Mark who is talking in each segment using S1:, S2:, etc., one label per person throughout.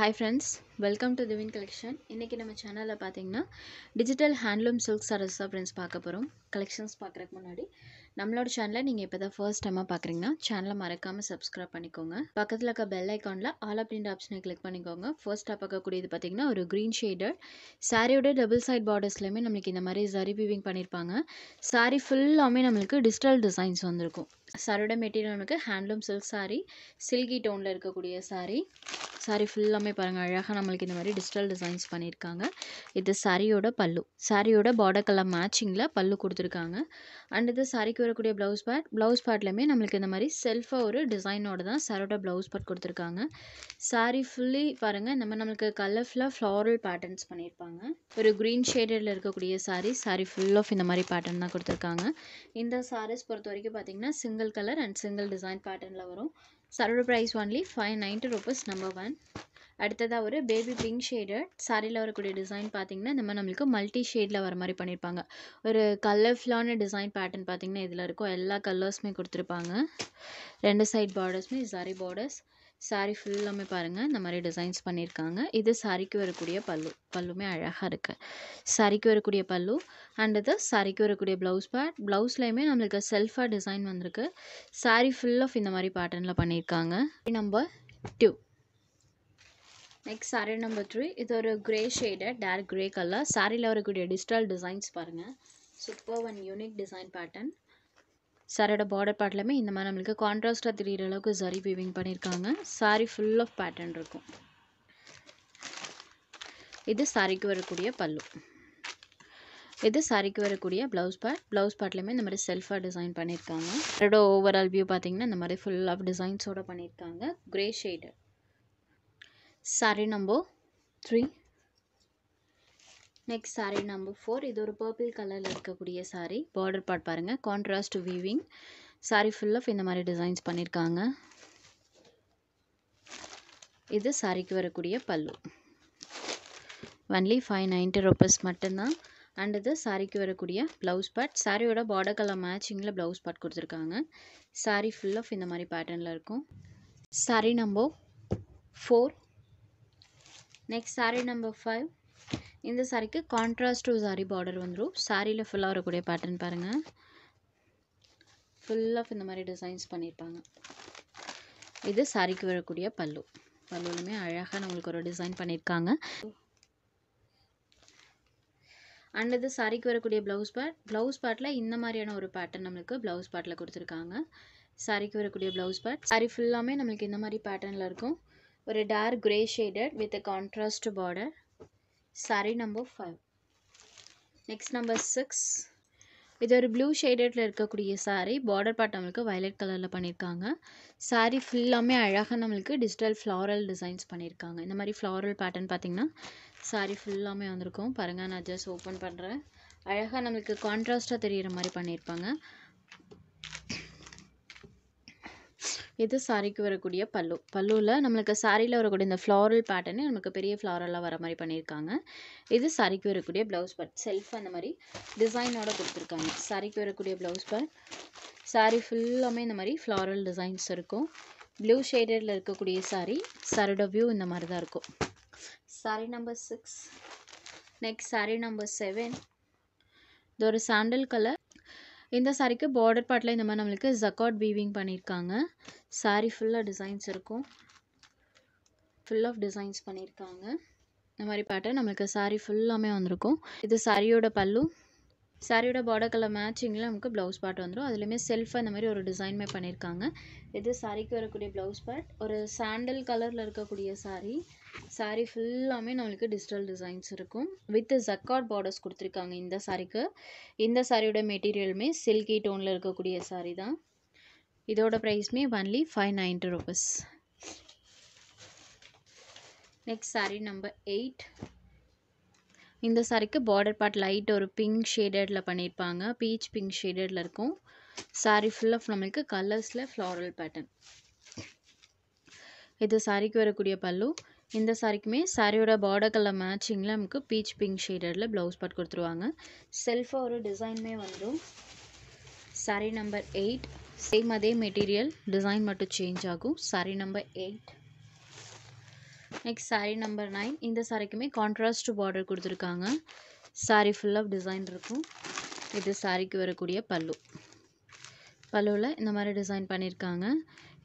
S1: hi friends welcome to Divine collection இன்றைக்கி நம்ம சேனலில் பார்த்தீங்கன்னா டிஜிட்டல் ஹேண்ட்லூம் சில்க் சாரீஸ் தான் ஃப்ரெண்ட்ஸ் பார்க்க போகிறோம் கலெக்ஷன்ஸ் பார்க்குறதுக்கு முன்னாடி நம்மளோட சேனலை நீங்கள் இப்போ தான் ஃபர்ஸ்ட் டைமாக பார்க்குறீங்கன்னா சேனலை மறக்காமல் சப்ஸ்கிரைப் பண்ணிக்கோங்க பக்கத்தில் இருக்க பெல் ஐக்கானில் ஆல் அப்படின்ற ஆப்ஷனை கிளிக் பண்ணிக்கோங்க ஃபர்ஸ்ட்டாக பார்க்கக்கூடியது பார்த்தீங்கன்னா ஒரு க்ரீன் ஷேடர் சாரியோட டபுள் சைட் பார்டர்ஸ்லையுமே நம்மளுக்கு இந்த மாதிரி சரி வீவிங் பண்ணியிருப்பாங்க சாரி ஃபுல்லாமே நம்மளுக்கு டிஜிட்டல் டிசைன்ஸ் வந்திருக்கும் சாரியோட மெட்டீரியல் நமக்கு ஹேண்ட்லூம் சில்க் சாரி சில்கி டோனில் இருக்கக்கூடிய சாரி சாரீ ஃபுல்லாமே பாருங்கள் அழகாக நம்மளுக்கு இந்த மாதிரி டிஜிட்டல் டிசைன்ஸ் பண்ணியிருக்காங்க இது சாரியோட பல்லு சாரியோட பார்டர் கலர் மேட்சிங்கில் பல்லு கொடுத்துருக்காங்க அண்ட் இது சாரிக்கு வரக்கூடிய ப்ளவுஸ் பேட் ப்ளவுஸ் பேட்லேயுமே நம்மளுக்கு இந்த மாதிரி செல்ஃபாக ஒரு டிசைனோட தான் சாரோட ப்ளவுஸ் பேட் கொடுத்துருக்காங்க சாரீ ஃபுல்லி பாருங்கள் இந்த மாதிரி நம்மளுக்கு கலர்ஃபுல்லாக ஃப்ளாரல் பேட்டர்ன்ஸ் பண்ணியிருப்பாங்க ஒரு க்ரீன் ஷேடில் இருக்கக்கூடிய சாரீ சாரீ ஃபுல் ஆஃப் இந்த மாதிரி பேட்டர்ன் தான் கொடுத்துருக்காங்க இந்த சாரீஸ் பொறுத்த வரைக்கும் பார்த்தீங்கன்னா single colour and single design பேட்டர்னில் வரும் சரோட price only five ninety rupees number one அடுத்ததாக ஒரு பேபி பிங்க் ஷேடட் சாரியில் வரக்கூடிய டிசைன் பார்த்திங்கன்னா இந்த மாதிரி நம்மளுக்கு மல்டி ஷேடில் வர மாதிரி பண்ணியிருப்பாங்க ஒரு கலர்ஃபுல்லான டிசைன் பேட்டர்ன் பார்த்திங்கன்னா இதில் இருக்கும் எல்லா கலர்ஸுமே கொடுத்துருப்பாங்க ரெண்டு சைட் பார்டர்ஸுமே சாரி பார்டர்ஸ் சாரீ ஃபுல்லாமே பாருங்கள் இந்த மாதிரி டிசைன்ஸ் பண்ணியிருக்காங்க இது சாரிக்கு வரக்கூடிய பல்லு பல்லுமே அழகாக இருக்குது சாரிக்கு வரக்கூடிய பல்லு அண்ட் இது சாரிக்கு வரக்கூடிய ப்ளவுஸ் பேட் ப்ளவுஸ்லையுமே நம்மளுக்கு செல்ஃபாக டிசைன் வந்திருக்கு சாரீ ஃபுல் ஆஃப் இந்த மாதிரி பேட்டர்னில் பண்ணியிருக்காங்க number two next sari number three இது ஒரு grey shade dark grey colour சாரியில் வரக்கூடிய டிஜிட்டல் டிசைன்ஸ் பாருங்கள் super one unique design pattern சாரோட பார்டர் பார்ட்லையுமே இந்த மாதிரி நம்மளுக்கு கான்ட்ராஸ்ட்டாக தெரிகிற அளவுக்கு சரி வீவிங் பண்ணியிருக்காங்க சாரி ஃபுல் ஆஃப் பேட்டர்ன் இருக்கும் இது சாரிக்கு வரக்கூடிய பல்லு இது சாரிக்கு வரக்கூடிய ப்ளவுஸ் பேட் ப்ளவுஸ் பார்ட்லையுமே இந்த மாதிரி செல்ஃபாக டிசைன் பண்ணியிருக்காங்க அதோட ஓவரால் வியூ பார்த்திங்கன்னா இந்த மாதிரி ஃபுல் ஆஃப் டிசைன்ஸோடு பண்ணியிருக்காங்க grey shade sari number three next sari number four இது ஒரு பர்பிள் கலரில் இருக்கக்கூடிய சாரீ பார்டர் பார்ட் பாருங்கள் contrast weaving sari full of இந்த மாதிரி டிசைன்ஸ் பண்ணியிருக்காங்க இது சாரிக்கு வரக்கூடிய பல்லு ஒன்லி ஃபைவ் நைன்டி ருபீஸ் மட்டும்தான் அண்ட் இது சாரிக்கு வரக்கூடிய ப்ளவுஸ் பேட் சாரியோட பார்டர் கலர் மேட்சிங்கில் ப்ளவுஸ் பேட் கொடுத்துருக்காங்க சாரி ஃபுல் ஆஃப் இந்த மாதிரி பேட்டர்னில் இருக்கும் sari number four next sari number five இந்த சாரீக்கு கான்ட்ராஸ்ட் டூ சாரி பார்டர் வந்துடும் சாரியில் ஃபுல்லாக வரக்கூடிய பேட்டர்ன் பாருங்கள் ஃபுல்லாக இந்த மாதிரி டிசைன்ஸ் பண்ணியிருப்பாங்க இது சாரிக்கு வரக்கூடிய பல்லு பல்லுலுமே அழகாக நம்மளுக்கு ஒரு டிசைன் பண்ணியிருக்காங்க அண்ட் இது சாரிக்கு வரக்கூடிய ப்ளவுஸ் பேட் ப்ளவுஸ் பேட்டில் இந்த மாதிரியான ஒரு பேட்டர்ன் நம்மளுக்கு ப்ளவுஸ் பேட்டில் கொடுத்துருக்காங்க சாரிக்கு வரக்கூடிய ப்ளவுஸ் பேட் சாரி ஃபுல்லாமே நம்மளுக்கு இந்த மாதிரி பேட்டர்னில் இருக்கும் ஒரு dark grey shaded with a contrast border sari number five next number six இது ஒரு ப்ளூ ஷேடடில் இருக்கக்கூடிய சாரீ பார்டர் பார்ட் நம்மளுக்கு வயலட் கலரில் பண்ணியிருக்காங்க சாரீ ஃபுல்லாமே அழகாக நம்மளுக்கு டிஜிட்டல் ஃப்ளாரல் டிசைன்ஸ் பண்ணியிருக்காங்க இந்த மாதிரி ஃப்ளாரல் பேட்டர்ன் பார்த்திங்கன்னா சாரீ ஃபுல்லாமே வந்திருக்கும் பாருங்கள் நான் ஜஸ்ட் ஓப்பன் பண்ணுறேன் அழகாக நம்மளுக்கு கான்ட்ராஸ்ட்டாக தெரிகிற மாதிரி பண்ணியிருப்பாங்க இது சாரிக்கு வரக்கூடிய பல்லு பல்லுவில் நம்மளுக்கு சாரியில் வரக்கூடிய இந்த ஃப்ளாரல் பேட்டர்னே நமக்கு பெரிய ஃப்ளாரலாக வர மாதிரி பண்ணியிருக்காங்க இது சாரிக்கு வரக்கூடிய ப்ளவுஸ் பட் செல்ஃப் அந்த மாதிரி டிசைனோட கொடுத்துருக்காங்க சாரிக்கு வரக்கூடிய ப்ளவுஸ் பட் சாரி ஃபுல்லாமே இந்த மாதிரி ஃப்ளாரல் டிசைன்ஸ் இருக்கும் ப்ளூ ஷேடடில் இருக்கக்கூடிய சாரி சாரோட வியூ இந்த மாதிரி தான் இருக்கும் sari number six next sari number seven இது ஒரு சாண்டல் கலர் இந்த சாரீக்கு பார்டர் பார்ட்டில் இந்த மாதிரி நம்மளுக்கு ஜக்காட் வீவிங் பண்ணியிருக்காங்க சாரீ ஃபுல்லாக டிசைன்ஸ் இருக்கும் ஃபுல் ஆஃப் டிசைன்ஸ் பண்ணியிருக்காங்க இந்த மாதிரி பேட்டர்ன் நம்மளுக்கு சாரீ ஃபுல்லாமே வந்திருக்கும் இது சாரியோட பல்லு சாரியோட பார்டர் கலர் மேட்சிங்கில் நமக்கு ப்ளவுஸ் பார்ட் வந்துடும் அதுலேயுமே செல்ஃபாக இந்த மாதிரி ஒரு டிசைன்மே பண்ணியிருக்காங்க இது சாரிக்கு வரக்கூடிய ப்ளவுஸ் பார்ட் ஒரு சாண்டல் கலரில் இருக்கக்கூடிய சாரீ சாரீ ஃபுல்லாமே நம்மளுக்கு டிஜிட்டல் டிசைன்ஸ் இருக்கும் வித் ஜக்கார்ட் பார்டர்ஸ் கொடுத்துருக்காங்க இந்த சாரிக்கு இந்த சாரியோட மெட்டீரியலுமே சில்கி டோனில் இருக்கக்கூடிய சாரீ தான் இதோட ப்ரைஸ்மே only five ninety rupees next sari number eight இந்த சாரீக்கு பார்டர் பார்ட் லைட் ஒரு பிங்க் ஷேடடில் பண்ணியிருப்பாங்க பீச் பிங்க் ஷேடடில் இருக்கும் சாரி ஃபுல் ஆஃப் நம்மளுக்கு கலர்ஸில் floral pattern இது சாரீக்கு வரக்கூடிய பல்லு இந்த சாரிக்குமே சாரியோட பார்டர் கலர் மேட்சிங்கில் நமக்கு பீச் பிங்க் shadedல ப்ளவுஸ் பார்ட் கொடுத்துருவாங்க செல்ஃபாக ஒரு டிசைனுமே வந்துடும் சாரீ நம்பர் எயிட் சேம் அதே மெட்டீரியல் டிசைன் மட்டும் சேஞ்ச் ஆகும் sari number eight next sari number nine இந்த சாரிக்குமே கான்ட்ராஸ்ட் பார்டர் கொடுத்துருக்காங்க சாரீ ஃபுல்லாக டிசைன் இருக்கும் இது சாரீக்கு வரக்கூடிய பல்லு பல்லுவில் இந்த மாதிரி டிசைன் பண்ணியிருக்காங்க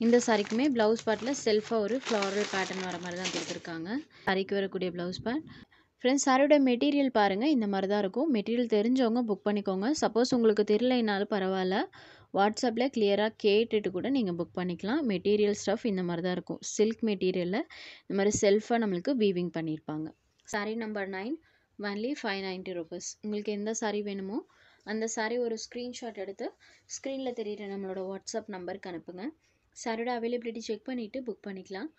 S1: இந்த சாரீக்குமே ப்ளவுஸ் பார்ட்டில் செல்ஃபாக ஒரு ஃப்ளாரல் பேட்டர்ன் வர மாதிரி தான் கொடுத்துருக்காங்க சாரிக்கு வரக்கூடிய ப்ளவுஸ் பார்ட் ஃப்ரெண்ட்ஸ் சாரியோட மெட்டீரியல் பாருங்கள் இந்த மாதிரி தான் இருக்கும் மெட்டீரியல் தெரிஞ்சவங்க புக் பண்ணிக்கோங்க சப்போஸ் உங்களுக்கு தெரியலைனாலும் பரவாயில்ல வாட்ஸ்அப்பில் க்ளியராக கேட்டுட்டு கூட நீங்கள் புக் பண்ணிக்கலாம் மெட்டீரியல் ஸ்டஃப் இந்த மாதிரி தான் இருக்கும் சில்க் மெட்டீரியலில் இந்த மாதிரி செல்ஃபாக நம்மளுக்கு வீவிங் பண்ணியிருப்பாங்க sari number nine only five ninety rupees உங்களுக்கு எந்த சாரீ வேணுமோ அந்த சாரீ ஒரு ஸ்க்ரீன்ஷாட் எடுத்து ஸ்க்ரீனில் தெரிகிற நம்மளோட வாட்ஸ்அப் நம்பருக்கு அனுப்புங்க சாரியோட அவைலபிலிட்டி செக் பண்ணிவிட்டு புக் பண்ணிக்கலாம்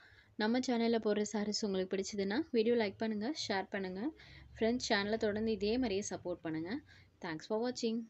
S1: நம்ம சேனலில் போடுற சாரீஸ் உங்களுக்கு பிடிச்சதுன்னா வீடியோ லைக் பண்ணுங்கள் ஷேர் பண்ணுங்கள் ஃப்ரெண்ட்ஸ் சேனலை தொடர்ந்து இதே மாதிரியே சப்போர்ட் பண்ணுங்கள் தேங்க்ஸ் ஃபார் வாட்சிங்